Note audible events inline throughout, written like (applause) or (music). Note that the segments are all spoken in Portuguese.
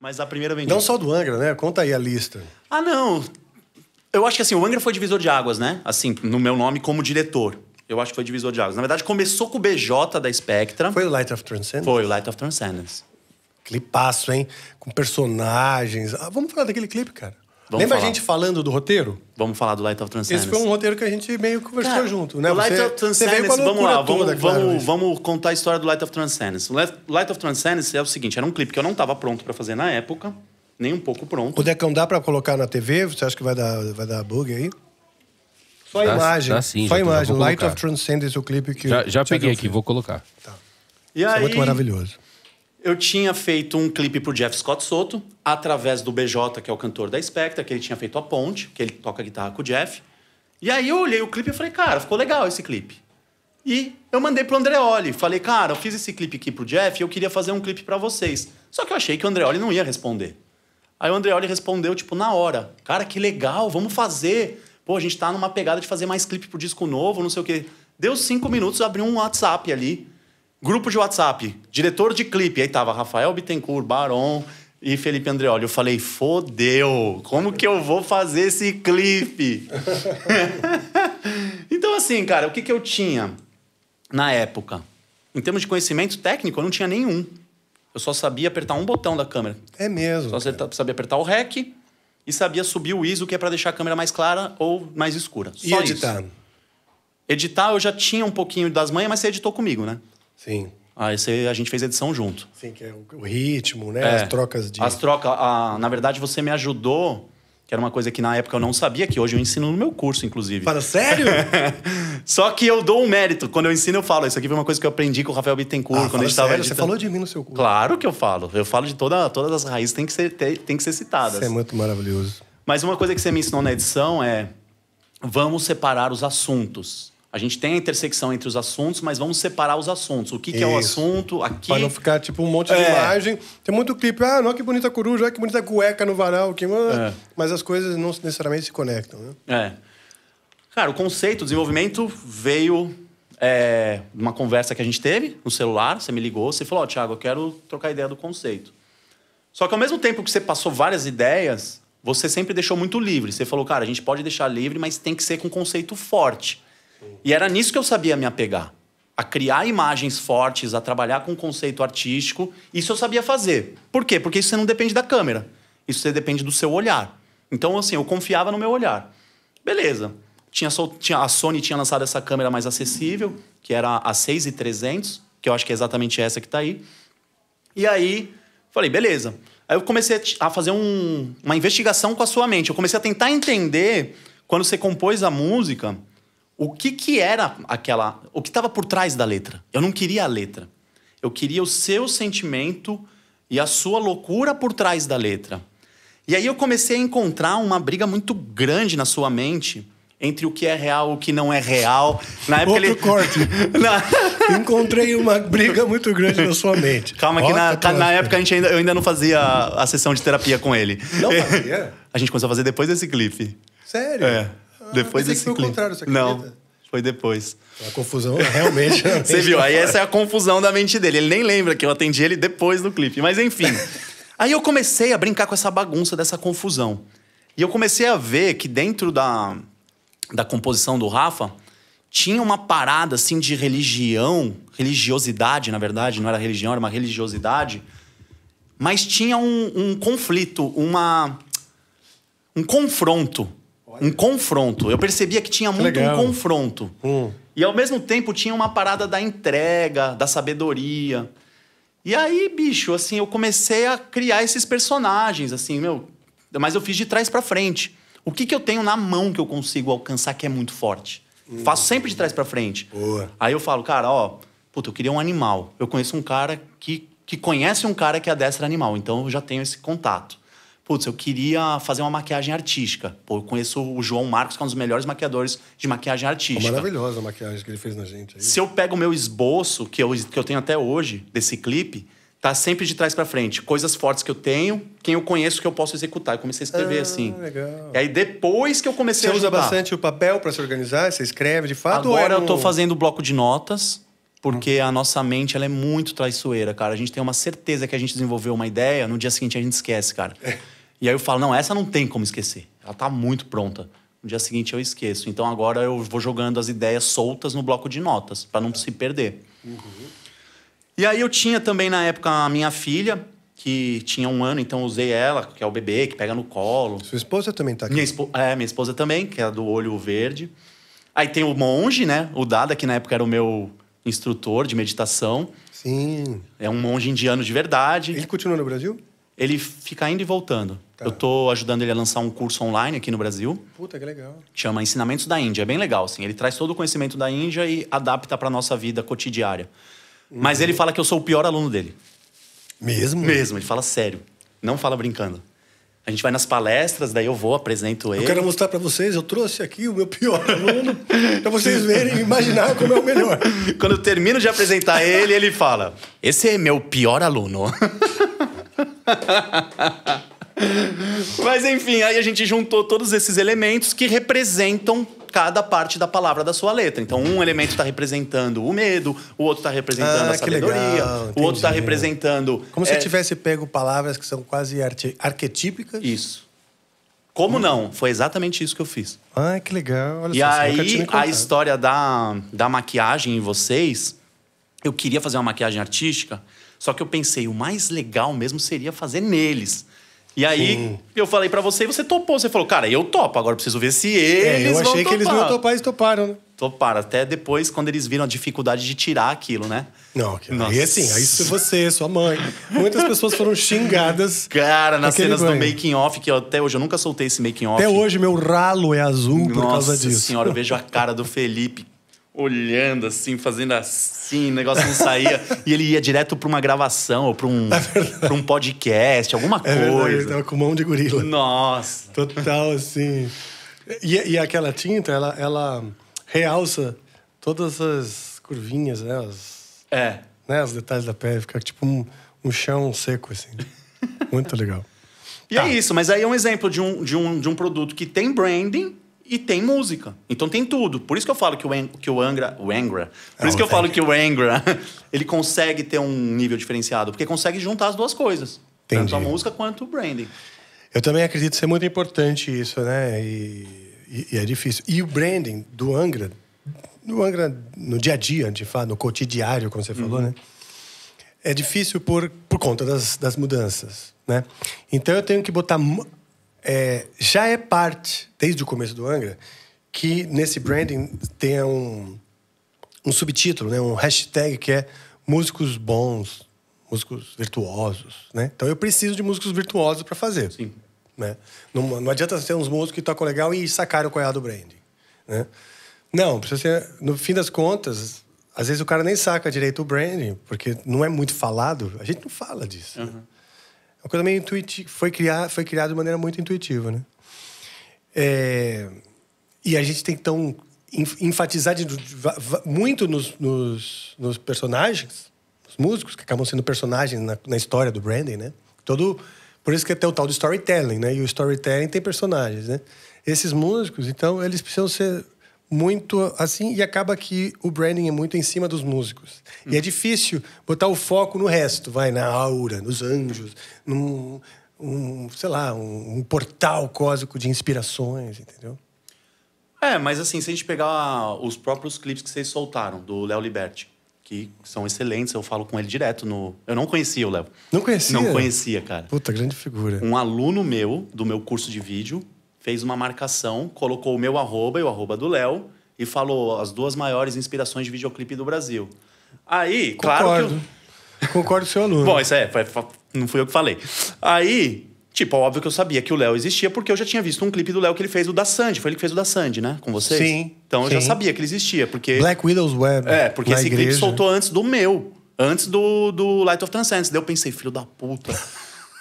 Mas a primeira vem. Não só do Angra, né? Conta aí a lista. Ah, não. Eu acho que assim, o Angra foi divisor de águas, né? Assim, no meu nome como diretor. Eu acho que foi divisor de águas. Na verdade, começou com o BJ da Spectra. Foi o Light of Transcendence? Foi o Light of Transcendence. Clipaço, hein? Com personagens. Ah, vamos falar daquele clipe, cara. Vamos Lembra falar. a gente falando do roteiro? Vamos falar do Light of Transcendence. Esse foi um roteiro que a gente meio conversou Cara, junto, né? O Light você, of Transcendence, vamos lá, vamos, toda, vamos, né? vamos contar a história do Light of Transcendence. O Light of Transcendence é o seguinte, era um clipe que eu não estava pronto para fazer na época, nem um pouco pronto. O Decão dá para colocar na TV? Você acha que vai dar, vai dar bug aí? Só a imagem. Dá sim, só a imagem. Light of Transcendence, é o clipe que... Já, já peguei aqui, vou colocar. Tá. E Isso aí... é muito maravilhoso. Eu tinha feito um clipe pro Jeff Scott Soto, através do BJ, que é o cantor da Spectra, que ele tinha feito a ponte, que ele toca guitarra com o Jeff. E aí eu olhei o clipe e falei, cara, ficou legal esse clipe. E eu mandei pro Andreoli, falei, cara, eu fiz esse clipe aqui pro Jeff e eu queria fazer um clipe para vocês. Só que eu achei que o Andreoli não ia responder. Aí o Andreoli respondeu, tipo, na hora. Cara, que legal, vamos fazer. Pô, a gente tá numa pegada de fazer mais clipe pro disco novo, não sei o quê. Deu cinco minutos, abriu um WhatsApp ali Grupo de WhatsApp, diretor de clipe. Aí tava Rafael Bittencourt, Baron e Felipe Andreoli. Eu falei, fodeu, como que eu vou fazer esse clipe? (laughs) então, assim, cara, o que, que eu tinha na época? Em termos de conhecimento técnico, eu não tinha nenhum. Eu só sabia apertar um botão da câmera. É mesmo. Só cara. sabia apertar o REC e sabia subir o ISO, que é para deixar a câmera mais clara ou mais escura. Só e editar? Isso. Editar eu já tinha um pouquinho das manhas, mas você editou comigo, né? Sim. Aí esse a gente fez a edição junto. Sim, que é o, ritmo, né? É, as trocas de. As trocas. A, na verdade, você me ajudou, que era uma coisa que na época eu não sabia, que hoje eu ensino no meu curso, inclusive. fala sério? (laughs) Só que eu dou um mérito. Quando eu ensino, eu falo. Isso aqui foi uma coisa que eu aprendi com o Rafael Bittencourt ah, quando a gente estava Você falou de mim no seu curso. Claro que eu falo. Eu falo de toda, todas as raízes, tem que, ser, tem, tem que ser citadas. Isso é muito maravilhoso. Mas uma coisa que você me ensinou na edição é: vamos separar os assuntos. A gente tem a intersecção entre os assuntos, mas vamos separar os assuntos. O que, que é o assunto aqui. Para não ficar tipo um monte de é. imagem. Tem muito clipe. Ah, não, que bonita coruja, olha que bonita cueca no varal. Que... Ah. É. Mas as coisas não necessariamente se conectam. Né? É. Cara, o conceito, o desenvolvimento veio é, uma conversa que a gente teve no celular. Você me ligou, você falou: Ó, oh, Thiago, eu quero trocar ideia do conceito. Só que ao mesmo tempo que você passou várias ideias, você sempre deixou muito livre. Você falou: cara, a gente pode deixar livre, mas tem que ser com um conceito forte. E era nisso que eu sabia me apegar. A criar imagens fortes, a trabalhar com conceito artístico. Isso eu sabia fazer. Por quê? Porque isso não depende da câmera. Isso depende do seu olhar. Então, assim, eu confiava no meu olhar. Beleza. Tinha, tinha, a Sony tinha lançado essa câmera mais acessível, que era a 6300, que eu acho que é exatamente essa que está aí. E aí, falei, beleza. Aí eu comecei a fazer um, uma investigação com a sua mente. Eu comecei a tentar entender, quando você compôs a música o que, que era aquela. O que estava por trás da letra. Eu não queria a letra. Eu queria o seu sentimento e a sua loucura por trás da letra. E aí eu comecei a encontrar uma briga muito grande na sua mente entre o que é real e o que não é real. Na época Outro ele... corte. (laughs) na... Encontrei uma briga muito grande na sua mente. Calma que na, tá tá, na época a gente ainda, eu ainda não fazia a sessão de terapia com ele. Não (laughs) fazia? a gente começou a fazer depois desse clipe. Sério? É. Ah, depois desse clipe. Foi o contrário, você Não. Foi depois. A confusão (laughs) realmente. você viu? Aí essa é a confusão da mente dele. Ele nem lembra que eu atendi ele depois do clipe. Mas enfim. (laughs) aí eu comecei a brincar com essa bagunça, dessa confusão. E eu comecei a ver que dentro da, da composição do Rafa tinha uma parada assim de religião, religiosidade, na verdade, não era religião, era uma religiosidade, mas tinha um, um conflito, uma um confronto um confronto. Eu percebia que tinha muito um confronto. Hum. E ao mesmo tempo tinha uma parada da entrega, da sabedoria. E aí, bicho, assim, eu comecei a criar esses personagens, assim, meu. Mas eu fiz de trás para frente. O que, que eu tenho na mão que eu consigo alcançar que é muito forte? Hum. Faço sempre de trás para frente. Boa. Aí eu falo, cara, ó, puta, eu queria um animal. Eu conheço um cara que, que conhece um cara que é adestra animal, então eu já tenho esse contato putz, eu queria fazer uma maquiagem artística. Pô, eu conheço o João Marcos, que é um dos melhores maquiadores de maquiagem artística. Maravilhosa a maquiagem que ele fez na gente. Aí. Se eu pego o meu esboço, que eu, que eu tenho até hoje, desse clipe, tá sempre de trás para frente. Coisas fortes que eu tenho, quem eu conheço que eu posso executar. Eu comecei a escrever ah, assim. Legal. E aí depois que eu comecei você a Você usa bastante o papel para se organizar? Você escreve de fato? É Agora é eu estou fazendo fazendo bloco de notas, porque a nossa mente ela é muito traiçoeira, cara. A gente tem uma certeza que a gente desenvolveu uma ideia, no dia seguinte a gente esquece, cara. (laughs) E aí eu falo, não, essa não tem como esquecer. Ela está muito pronta. No dia seguinte eu esqueço. Então agora eu vou jogando as ideias soltas no bloco de notas, para não se perder. Uhum. E aí eu tinha também na época a minha filha, que tinha um ano, então usei ela, que é o bebê, que pega no colo. Sua esposa também tá aqui? Minha espo... É, minha esposa também, que é do olho verde. Aí tem o monge, né? O Dada, que na época era o meu instrutor de meditação. Sim. É um monge indiano de verdade. Ele continua no Brasil? ele fica indo e voltando. Tá. Eu tô ajudando ele a lançar um curso online aqui no Brasil. Puta, que legal. Chama Ensinamentos da Índia. É bem legal, assim. Ele traz todo o conhecimento da Índia e adapta para nossa vida cotidiana. Uhum. Mas ele fala que eu sou o pior aluno dele. Mesmo? Mesmo, ele fala sério. Não fala brincando. A gente vai nas palestras, daí eu vou, apresento ele. Eu quero mostrar para vocês, eu trouxe aqui o meu pior aluno, para vocês verem e imaginar como é o melhor. (laughs) Quando eu termino de apresentar ele, ele fala: Esse é meu pior aluno. (laughs) (laughs) Mas enfim, aí a gente juntou todos esses elementos que representam cada parte da palavra da sua letra. Então, um elemento está representando o medo, o outro está representando ah, a sabedoria, o outro está representando. Como é... se tivesse pego palavras que são quase arquetípicas. Isso. Como hum. não? Foi exatamente isso que eu fiz. Ah, que legal. Olha e só, aí, a história da, da maquiagem em vocês, eu queria fazer uma maquiagem artística só que eu pensei, o mais legal mesmo seria fazer neles. E aí Sim. eu falei para você e você topou. Você falou, cara, eu topo, agora preciso ver se eles. É, eu achei vão que topar. eles não iam topar, eles toparam, né? Toparam, até depois, quando eles viram a dificuldade de tirar aquilo, né? Não, Nossa. aí assim, aí se você, sua mãe. Muitas pessoas foram xingadas. (laughs) Cara, nas cenas banho. do making off, que eu, até hoje eu nunca soltei esse making off. Até hoje meu ralo é azul Nossa por causa disso. Nossa senhora, eu vejo a cara do Felipe olhando assim, fazendo assim, o negócio não (laughs) saía. e ele ia direto para uma gravação ou para um, é um podcast, alguma é coisa. ele tava com mão de gorila. Nossa. Total, assim. E, e aquela tinta, ela, ela realça todas as curvinhas, né? As, é. Né, os detalhes da pele, fica tipo um, um chão seco, assim. Muito legal. E é tá. é isso, mas aí é um exemplo de um, de um, de um produto que tem branding, e tem música. Então tem tudo. Por isso que eu falo que o, que o Angra. O Angra. Por isso que eu falo que o Angra (laughs) ele consegue ter um nível diferenciado, porque consegue juntar as duas coisas. Entendi. Tanto a música quanto o branding. Eu também acredito ser muito importante isso, né? E, e, e é difícil. E o branding do Angra, do Angra no dia a dia, de fato, no cotidiano, como você uhum. falou, né? É difícil por, por conta das, das mudanças, né? Então eu tenho que botar é, já é parte, desde o começo do Angra, que nesse branding tenha um, um subtítulo, né? um hashtag que é músicos bons, músicos virtuosos. Né? Então eu preciso de músicos virtuosos para fazer. Sim. Né? Não, não adianta ser uns músicos que tocam legal e sacar o coiado é do branding. Né? Não, precisa ser, no fim das contas, às vezes o cara nem saca direito o branding, porque não é muito falado. A gente não fala disso. Uhum. Né? uma coisa meio intuitiva, foi, criar, foi criado de maneira muito intuitiva, né? É, e a gente tem então enfatizar de, de, de, muito nos, nos, nos, personagens, os músicos que acabam sendo personagens na, na, história do Brandon, né? Todo, por isso que até o tal do storytelling, né? E o storytelling tem personagens, né? Esses músicos, então, eles precisam ser muito assim e acaba que o branding é muito em cima dos músicos. Hum. E é difícil botar o foco no resto, vai na aura, nos anjos, num, um, sei lá, um, um portal cósmico de inspirações, entendeu? É, mas assim, se a gente pegar os próprios clipes que vocês soltaram do Léo Liberti, que são excelentes, eu falo com ele direto no. Eu não conhecia o Léo. Não conhecia? Não conhecia, cara. Puta, grande figura. Um aluno meu, do meu curso de vídeo, fez uma marcação, colocou o meu arroba e o arroba do Léo e falou as duas maiores inspirações de videoclipe do Brasil. Aí, Concordo. claro que eu... Concordo com o seu aluno. Bom, isso é, foi, foi, não fui eu que falei. Aí, tipo, é óbvio que eu sabia que o Léo existia porque eu já tinha visto um clipe do Léo que ele fez o da Sandy. Foi ele que fez o da Sandy, né? Com vocês? Sim. Então eu já sabia que ele existia, porque... Black Widow's Web. É, porque esse igreja. clipe soltou antes do meu. Antes do, do Light of Transcendence. Daí eu pensei, filho da puta...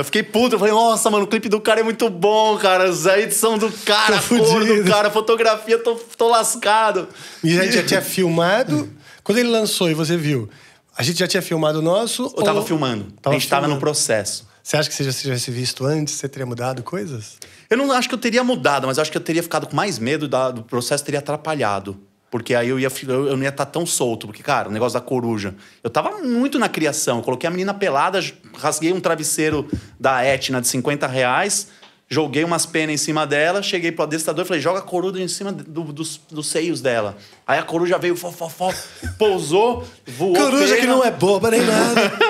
Eu fiquei puto, eu falei, nossa, mano, o clipe do cara é muito bom, cara. A edição do cara, a cor do cara, a fotografia, tô, tô lascado. E a gente já tinha filmado. Quando ele lançou e você viu, a gente já tinha filmado o nosso? Eu ou... tava filmando. Tava a gente filmando. tava no processo. Você acha que se você tivesse visto antes, você teria mudado coisas? Eu não acho que eu teria mudado, mas acho que eu teria ficado com mais medo da, do processo, teria atrapalhado. Porque aí eu ia eu não ia estar tá tão solto, porque, cara, o negócio da coruja. Eu tava muito na criação. Eu coloquei a menina pelada, rasguei um travesseiro da Etna de 50 reais, joguei umas penas em cima dela, cheguei pro adestrador e falei, joga a coruja em cima do, dos, dos seios dela. Aí a coruja veio, fó, pousou, voou. Coruja pena. que não é boba nem nada. (laughs)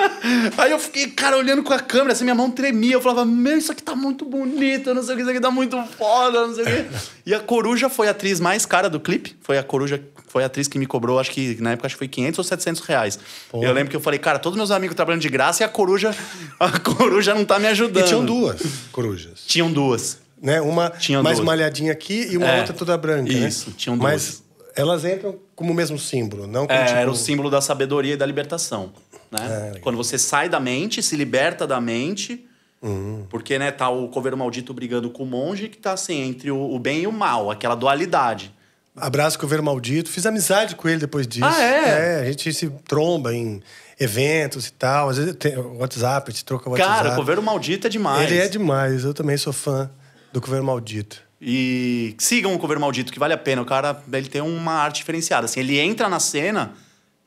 Aí eu fiquei, cara, olhando com a câmera, assim, minha mão tremia. Eu falava, meu, isso aqui tá muito bonito, não sei o que, isso aqui tá muito foda, não sei o que. (laughs) E a Coruja foi a atriz mais cara do clipe. Foi a Coruja, foi a atriz que me cobrou, acho que na época acho que foi 500 ou 700 reais. Pô. Eu lembro que eu falei, cara, todos meus amigos trabalhando de graça e a Coruja, a (laughs) Coruja não tá me ajudando. E tinham duas Corujas. Tinham duas. Né? Uma mais duas. malhadinha aqui e uma é, outra toda branca, né? Isso, né? tinham duas. Mas elas entram como o mesmo símbolo, não como, é, tipo... Era o símbolo da sabedoria e da libertação. Né? É, Quando você sai da mente, se liberta da mente. Uhum. Porque, né, tá o coveiro maldito brigando com o monge que tá assim, entre o, o bem e o mal, aquela dualidade. Abraço, coveiro maldito. Fiz amizade com ele depois disso. Ah, é? é a gente se tromba em eventos e tal. Às vezes tem WhatsApp, a gente troca WhatsApp. Cara, o coveiro maldito é demais. Ele é demais. Eu também sou fã do coveiro maldito. E sigam o cover maldito, que vale a pena. O cara ele tem uma arte diferenciada. Assim, ele entra na cena,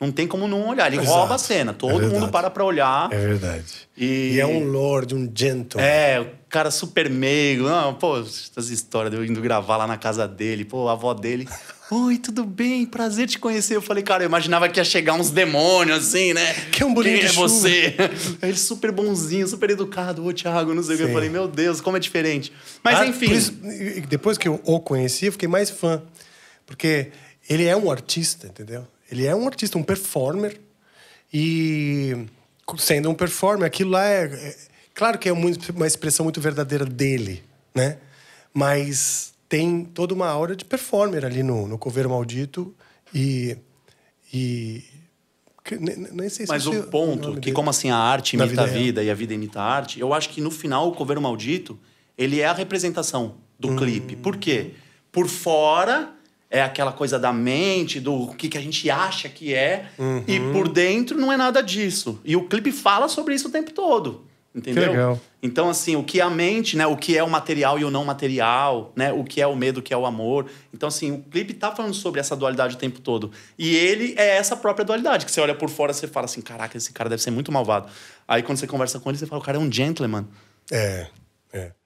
não tem como não olhar. Ele Exato. rouba a cena. É Todo é mundo para pra olhar. É verdade. E... e, é um lord, um gentleman. É, o cara super meigo. Não, ah, pô, essas histórias de eu indo gravar lá na casa dele. Pô, a avó dele Oi, tudo bem? Prazer te conhecer. Eu falei, cara, eu imaginava que ia chegar uns demônios assim, né? Que é um bonito. Quem é você? É ele super bonzinho, super educado. Ô, Thiago, não sei o que. Eu falei, meu Deus, como é diferente. Mas ah, enfim. Isso, depois que eu o conheci, eu fiquei mais fã. Porque ele é um artista, entendeu? Ele é um artista, um performer. E sendo um performer, aquilo lá é. é claro que é uma expressão muito verdadeira dele, né? Mas tem toda uma aura de performer ali no, no Coveiro Maldito e. e nem sei se Mas o ponto, que como assim a arte imita a é vida, e a vida é imita a arte, eu acho que no final o Coveiro Maldito, ele é a representação do hum. clipe. Por quê? Por fora é aquela coisa da mente, do que, que a gente acha que é, uhum. e por dentro não é nada disso. E o clipe fala sobre isso o tempo todo. Entendeu? Que legal. Então, assim, o que é a mente, né? O que é o material e o não material, né? O que é o medo, o que é o amor. Então, assim, o clipe tá falando sobre essa dualidade o tempo todo. E ele é essa própria dualidade, que você olha por fora você fala assim, caraca, esse cara deve ser muito malvado. Aí quando você conversa com ele, você fala, o cara é um gentleman. É, é.